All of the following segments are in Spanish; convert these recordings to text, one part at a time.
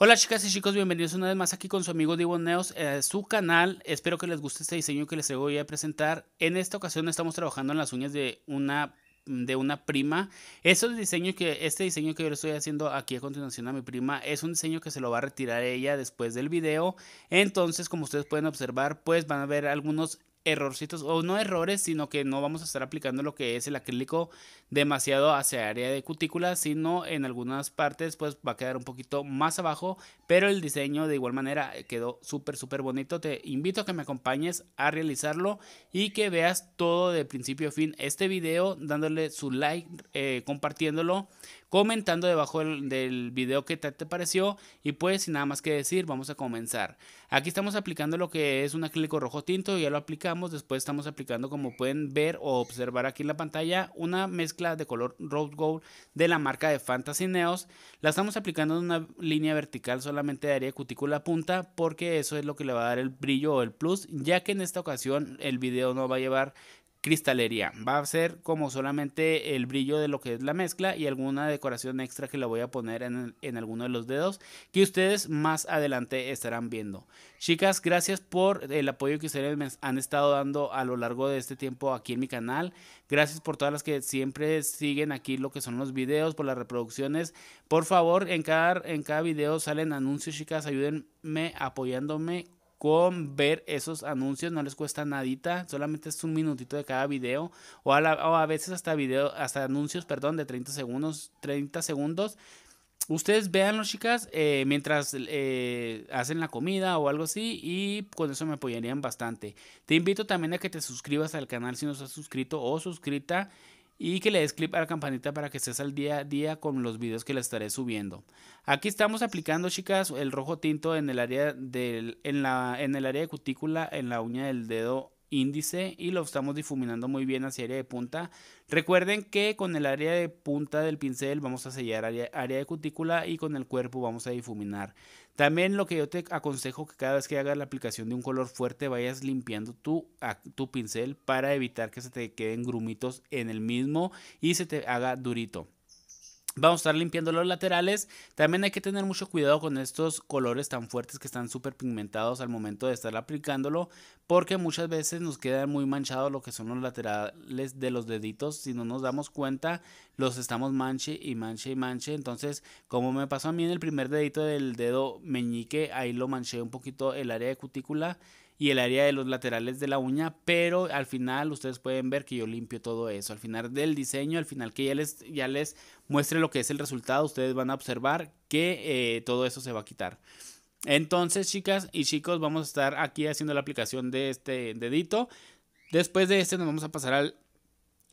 Hola chicas y chicos, bienvenidos una vez más aquí con su amigo Divo Neos, eh, su canal. Espero que les guste este diseño que les voy a presentar. En esta ocasión estamos trabajando en las uñas de una de una prima. que este diseño que yo le estoy haciendo aquí a continuación a mi prima es un diseño que se lo va a retirar ella después del video. Entonces, como ustedes pueden observar, pues van a ver algunos errorcitos, o no errores, sino que no vamos a estar aplicando lo que es el acrílico demasiado hacia área de cutícula, sino en algunas partes pues va a quedar un poquito más abajo, pero el diseño de igual manera eh, quedó súper, súper bonito. Te invito a que me acompañes a realizarlo y que veas todo de principio a fin este video, dándole su like, eh, compartiéndolo comentando debajo del, video que te, te, pareció y pues sin nada más que decir vamos a comenzar. Aquí estamos aplicando lo que es un acrílico rojo tinto, ya lo aplicamos, después estamos aplicando como pueden ver o observar aquí en la pantalla una mezcla de color Rose Gold de la marca de Fantasy Neos. La estamos aplicando en una línea vertical solamente de área cutícula punta porque eso es lo que le va a dar el brillo o el plus ya que en esta ocasión el video no va a llevar cristalería. Va a ser como solamente el brillo de lo que es la mezcla y alguna decoración extra que la voy a poner en, alguno de los dedos que ustedes más adelante estarán viendo. Chicas, gracias por el apoyo que ustedes me han estado dando a lo largo de este tiempo aquí en mi canal. Gracias por todas las que siempre siguen aquí lo que son los videos, por las reproducciones. Por favor, en cada, en cada video salen anuncios, chicas. Ayúdenme apoyándome con ver esos anuncios, no les cuesta nadita, solamente es un minutito de cada video o a, veces hasta video, hasta anuncios, perdón, de 30 segundos, 30 segundos. Ustedes los chicas, eh, mientras eh, hacen la comida o algo así y con eso me apoyarían bastante. Te invito también a que te suscribas al canal si no estás suscrito o suscrita y que le des clip a la campanita para que estés al día a día con los videos que le estaré subiendo. Aquí estamos aplicando, chicas, el rojo tinto en el área del, en, la, en el área de cutícula en la uña del dedo índice y lo estamos difuminando muy bien hacia área de punta. Recuerden que con el área de punta del pincel vamos a sellar área, de cutícula y con el cuerpo vamos a difuminar. También lo que yo te aconsejo que cada vez que hagas la aplicación de un color fuerte vayas limpiando tu pincel para evitar que se te queden grumitos en el mismo y se te haga durito. Vamos a estar limpiando los laterales. También hay que tener mucho cuidado con estos colores tan fuertes que están súper pigmentados al momento de estar aplicándolo. Porque muchas veces nos queda muy manchado lo que son los laterales de los deditos. Si no nos damos cuenta, los estamos manche y manche y manche. Entonces, como me pasó a mí en el primer dedito del dedo meñique, ahí lo manché un poquito el área de cutícula y el área de los laterales de la uña, pero al final ustedes pueden ver que yo limpio todo eso. Al final del diseño, al final que ya les, ya les muestre lo que es el resultado, ustedes van a observar que eh, todo eso se va a quitar. Entonces, chicas y chicos, vamos a estar aquí haciendo la aplicación de este dedito. Después de este nos vamos a pasar al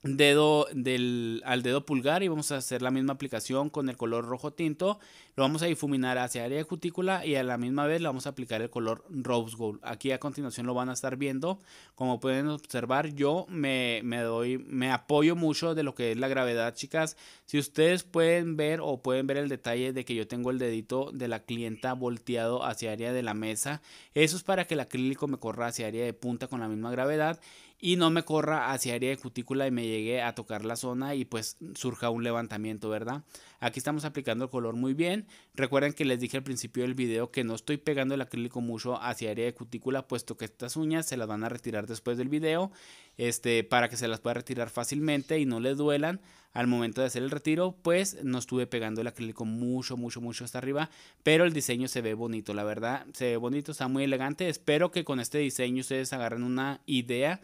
dedo del, al dedo pulgar y vamos a hacer la misma aplicación con el color rojo tinto. Lo vamos a difuminar hacia área de cutícula y a la misma vez le vamos a aplicar el color rose gold. Aquí a continuación lo van a estar viendo. Como pueden observar yo me, doy, me apoyo mucho de lo que es la gravedad chicas. Si ustedes pueden ver o pueden ver el detalle de que yo tengo el dedito de la clienta volteado hacia área de la mesa. Eso es para que el acrílico me corra hacia área de punta con la misma gravedad y no me corra hacia área de cutícula y me llegue a tocar la zona y pues surja un levantamiento, ¿verdad? Aquí estamos aplicando el color muy bien. Recuerden que les dije al principio del video que no estoy pegando el acrílico mucho hacia área de cutícula puesto que estas uñas se las van a retirar después del video este, para que se las pueda retirar fácilmente y no les duelan al momento de hacer el retiro, pues no estuve pegando el acrílico mucho, mucho, mucho hasta arriba, pero el diseño se ve bonito, la verdad, se ve bonito, está muy elegante, espero que con este diseño ustedes agarren una idea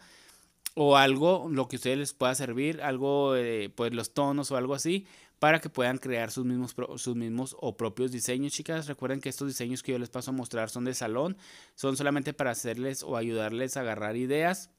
o algo, lo que ustedes les pueda servir, algo, eh, pues los tonos o algo así, para que puedan crear sus mismos, sus mismos o propios diseños, chicas. Recuerden que estos diseños que yo les paso a mostrar son de salón, son solamente para hacerles o ayudarles a agarrar ideas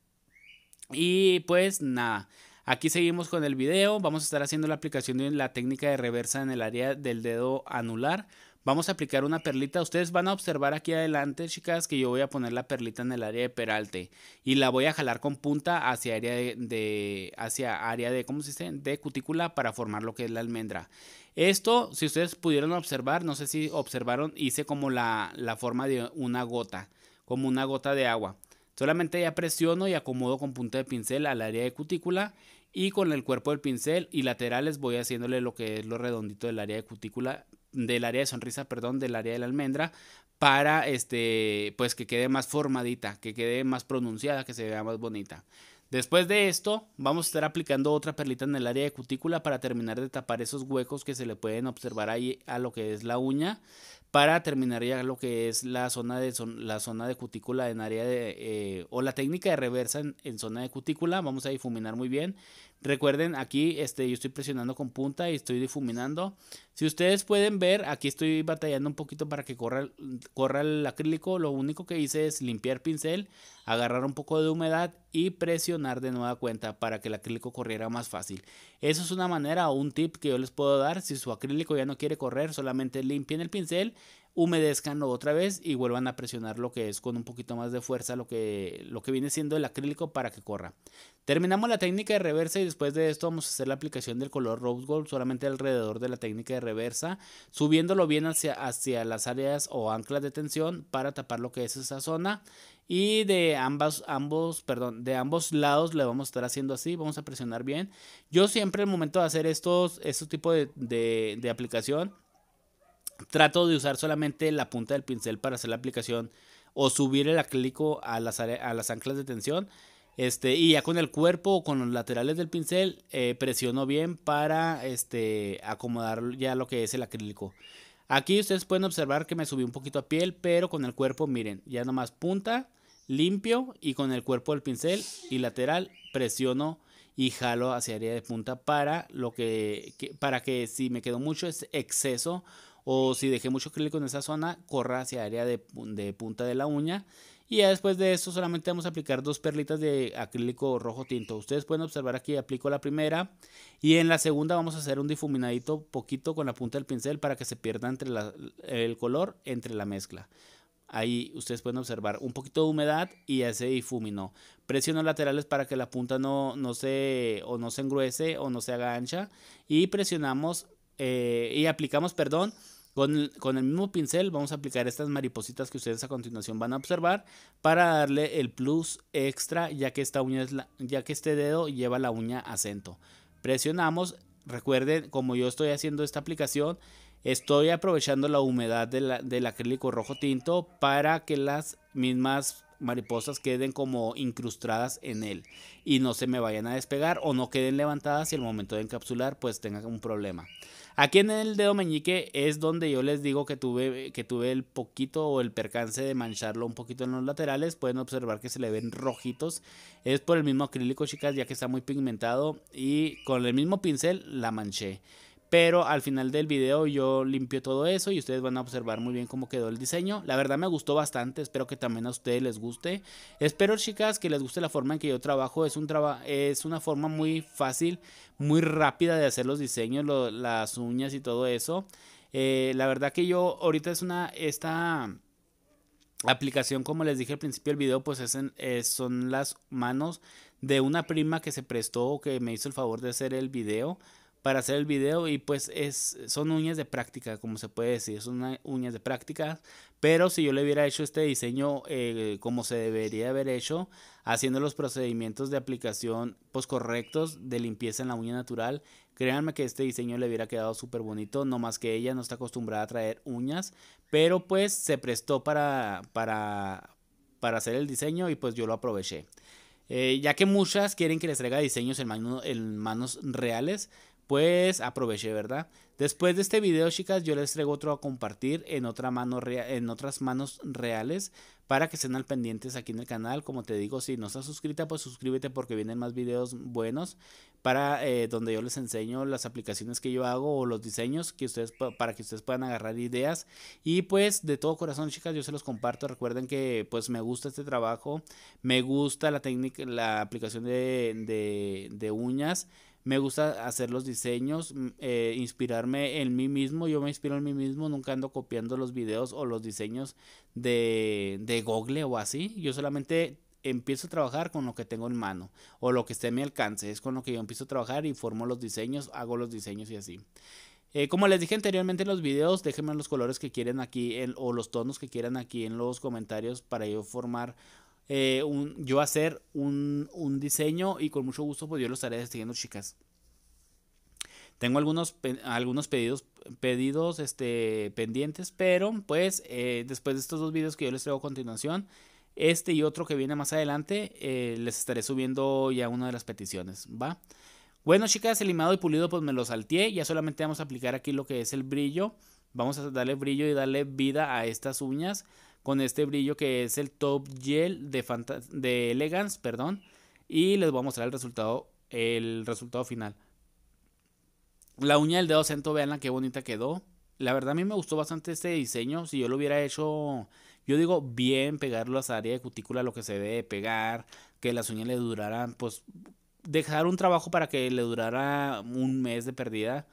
y pues nada. Aquí seguimos con el video, vamos a estar haciendo la aplicación de la técnica de reversa en el área del dedo anular. Vamos a aplicar una perlita, ustedes van a observar aquí adelante chicas que yo voy a poner la perlita en el área de peralte y la voy a jalar con punta hacia área de, hacia área de, ¿cómo se dice? De cutícula para formar lo que es la almendra. Esto, si ustedes pudieron observar, no sé si observaron, hice como la forma de una gota, como una gota de agua. Solamente ya presiono y acomodo con punta de pincel al área de cutícula y con el cuerpo del pincel y laterales voy haciéndole lo que es lo redondito del área de cutícula, del área de sonrisa, perdón, del área de la almendra para este, pues que quede más formadita, que quede más pronunciada, que se vea más bonita. Después de esto, vamos a estar aplicando otra perlita en el área de cutícula para terminar de tapar esos huecos que se le pueden observar ahí a lo que es la uña, para terminar ya lo que es la zona de, la zona de cutícula en área de, eh, o la técnica de reversa en, en zona de cutícula. Vamos a difuminar muy bien. Recuerden, aquí este, yo estoy presionando con punta y estoy difuminando. Si ustedes pueden ver, aquí estoy batallando un poquito para que corra, corra el acrílico. Lo único que hice es limpiar pincel, agarrar un poco de humedad y presionar de nueva cuenta para que el acrílico corriera más fácil. Eso es una manera o un tip que yo les puedo dar. Si su acrílico ya no quiere correr, solamente limpien el pincel, humedezcanlo otra vez y vuelvan a presionar lo que es con un poquito más de fuerza lo que, lo que viene siendo el acrílico para que corra. Terminamos la técnica de reversa y después de esto vamos a hacer la aplicación del color rose gold solamente alrededor de la técnica de reversa, subiéndolo bien hacia, hacia las áreas o anclas de tensión para tapar lo que es esa zona y de ambas, ambos, perdón, de ambos lados le vamos a estar haciendo así, vamos a presionar bien. Yo siempre el momento de hacer estos, estos de, aplicación, trato de usar solamente la punta del pincel para hacer la aplicación o subir el acrílico a las, a las anclas de tensión este, y ya con el cuerpo o con los laterales del pincel eh, presiono bien para este, acomodar ya lo que es el acrílico. Aquí ustedes pueden observar que me subí un poquito a piel, pero con el cuerpo, miren, ya nomás punta, limpio y con el cuerpo del pincel y lateral presiono y jalo hacia área de punta para lo que, para que si me quedo mucho es exceso o si dejé mucho acrílico en esa zona, corra hacia área de punta de la uña y ya después de esto solamente vamos a aplicar dos perlitas de acrílico rojo tinto. Ustedes pueden observar aquí, aplico la primera y en la segunda vamos a hacer un difuminadito poquito con la punta del pincel para que se pierda entre el color entre la mezcla. Ahí ustedes pueden observar un poquito de humedad y ya se difuminó. Presiono laterales para que la punta no, se o no se engruese o no se haga ancha. Y presionamos eh, y aplicamos, perdón, con, el mismo pincel vamos a aplicar estas maripositas que ustedes a continuación van a observar para darle el plus extra ya que, esta uña ya que este dedo lleva la uña acento. Presionamos, recuerden como yo estoy haciendo esta aplicación, estoy aprovechando la humedad del acrílico rojo tinto para que las mismas mariposas queden como incrustadas en él y no se me vayan a despegar o no queden levantadas y al momento de encapsular pues tengan un problema. Aquí en el dedo meñique es donde yo les digo que tuve, que tuve el poquito o el percance de mancharlo un poquito en los laterales. Pueden observar que se le ven rojitos. Es por el mismo acrílico, chicas, ya que está muy pigmentado. Y con el mismo pincel la manché. Pero al final del video yo limpio todo eso y ustedes van a observar muy bien cómo quedó el diseño. La verdad me gustó bastante, espero que también a ustedes les guste. Espero chicas que les guste la forma en que yo trabajo. Es, un es una forma muy fácil, muy rápida de hacer los diseños, las uñas y todo eso. Eh, la verdad que yo ahorita es una... Esta, aplicación, como les dije al principio del video, pues es son las manos de una prima que se prestó o que me hizo el favor de hacer el video para hacer el video y pues es, son uñas de práctica, como se puede decir, son uñas de práctica, pero si yo le hubiera hecho este diseño eh, como se debería haber hecho, haciendo los procedimientos de aplicación pues correctos de limpieza en la uña natural, créanme que este diseño le hubiera quedado súper bonito, no más que ella no está acostumbrada a traer uñas, pero pues se prestó para, para, para hacer el diseño y pues yo lo aproveché. Eh, ya que muchas quieren que les traiga diseños en, manos en manos reales, pues aproveché, ¿verdad? Después de este video, chicas, yo les traigo otro a compartir en, otra mano otras manos reales para que estén al pendientes aquí en el canal. Como te digo, si no estás suscrita, pues suscríbete porque vienen más videos buenos para eh, donde yo les enseño las aplicaciones que yo hago o los diseños que ustedes para que ustedes puedan agarrar ideas. Y pues de todo corazón, chicas, yo se los comparto. Recuerden que pues me gusta este trabajo, me gusta la técnica, la aplicación de uñas me gusta hacer los diseños, eh, inspirarme en mí mismo, yo me inspiro en mí mismo, nunca ando copiando los videos o los diseños de, Google o así, yo solamente empiezo a trabajar con lo que tengo en mano o lo que esté a mi alcance, es con lo que yo empiezo a trabajar y formo los diseños, hago los diseños y así. Eh, como les dije anteriormente en los videos, déjenme los colores que quieren aquí o los tonos que quieran aquí en los comentarios para yo formar eh, un, yo hacer un, diseño y con mucho gusto pues yo lo estaré chicas. Tengo algunos, algunos pedidos, pedidos este, pendientes, pero pues eh, después de estos dos videos que yo les traigo a continuación, este y otro que viene más adelante, eh, les estaré subiendo ya una de las peticiones, ¿va? Bueno chicas, el limado y pulido pues me lo salteé, ya solamente vamos a aplicar aquí lo que es el brillo. Vamos a darle brillo y darle vida a estas uñas con este brillo que es el Top Gel de, de Elegance, perdón, y les voy a mostrar el resultado, el resultado final. La uña del dedo vean la qué bonita quedó. La verdad a mí me gustó bastante este diseño, si yo lo hubiera hecho, yo digo bien pegarlo a esa área de cutícula, lo que se debe pegar, que las uñas le duraran, pues dejar un trabajo para que le durara un mes de pérdida,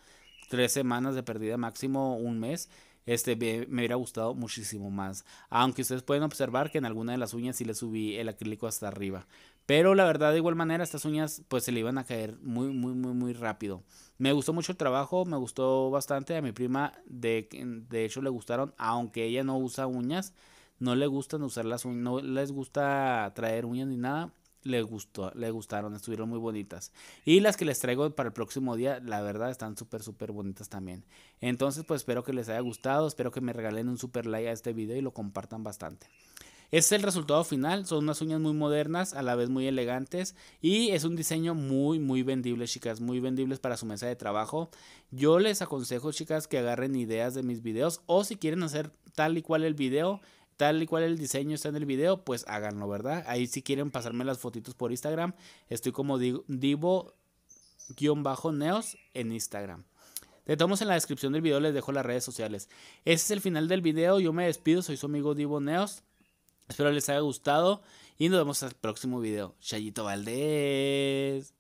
tres semanas de pérdida máximo, un mes este, me, hubiera gustado muchísimo más. Aunque ustedes pueden observar que en alguna de las uñas sí le subí el acrílico hasta arriba. Pero la verdad, de igual manera, estas uñas pues se le iban a caer muy, muy, muy, muy rápido. Me gustó mucho el trabajo, me gustó bastante. A mi prima, de, de hecho, le gustaron, aunque ella no usa uñas. No le gustan usar las uñas, no les gusta traer uñas ni nada le gustó, le gustaron, estuvieron muy bonitas. Y las que les traigo para el próximo día, la verdad, están súper, súper bonitas también. Entonces, pues espero que les haya gustado, espero que me regalen un super like a este video y lo compartan bastante. Este es el resultado final, son unas uñas muy modernas, a la vez muy elegantes y es un diseño muy muy vendible chicas, muy vendibles para su mesa de trabajo. Yo les aconsejo chicas que agarren ideas de mis videos o si quieren hacer tal y cual el video, tal y cual el diseño está en el video, pues háganlo, ¿verdad? Ahí si quieren pasarme las fotitos por Instagram, estoy como divo-neos en Instagram. De todos en la descripción del video les dejo las redes sociales. Ese es el final del video, yo me despido, soy su amigo Divo Neos. Espero les haya gustado y nos vemos al próximo video. Chayito Valdés.